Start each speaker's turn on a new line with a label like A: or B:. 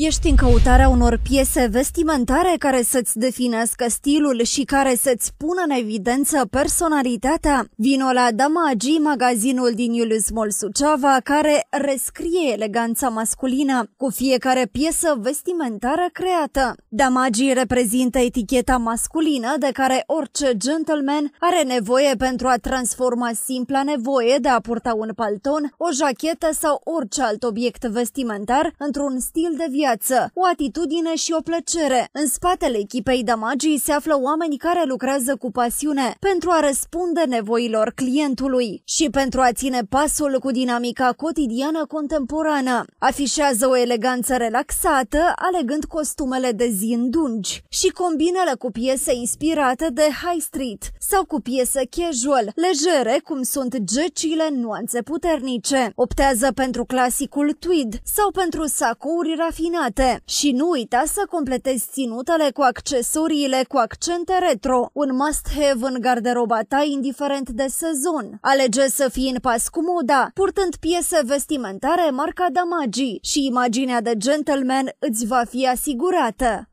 A: Ești în căutarea unor piese vestimentare care să-ți definească stilul și care să-ți pună în evidență personalitatea? Vino la Damagi, magazinul din Iulius Mol Suceava, care rescrie eleganța masculină cu fiecare piesă vestimentară creată. Damagi reprezintă eticheta masculină de care orice gentleman are nevoie pentru a transforma simpla nevoie de a purta un palton, o jachetă sau orice alt obiect vestimentar într-un stil de viață viață, o atitudine și o plăcere. În spatele echipei de magii se află oameni care lucrează cu pasiune pentru a răspunde nevoilor clientului și pentru a ține pasul cu dinamica cotidiană contemporană. Afișează o eleganță relaxată, alegând costumele de zi în dungi și combinele cu piese inspirate de high street sau cu piese casual, legere cum sunt gecile nuanțe puternice. Optează pentru clasicul tweed sau pentru sacouri rafinate combinate. Și nu uita să completezi ținutele cu accesoriile cu accente retro, un must-have în garderoba ta indiferent de sezon. Alege să fii în pas cu moda, purtând piese vestimentare marca Damagi și imaginea de gentleman îți va fi asigurată.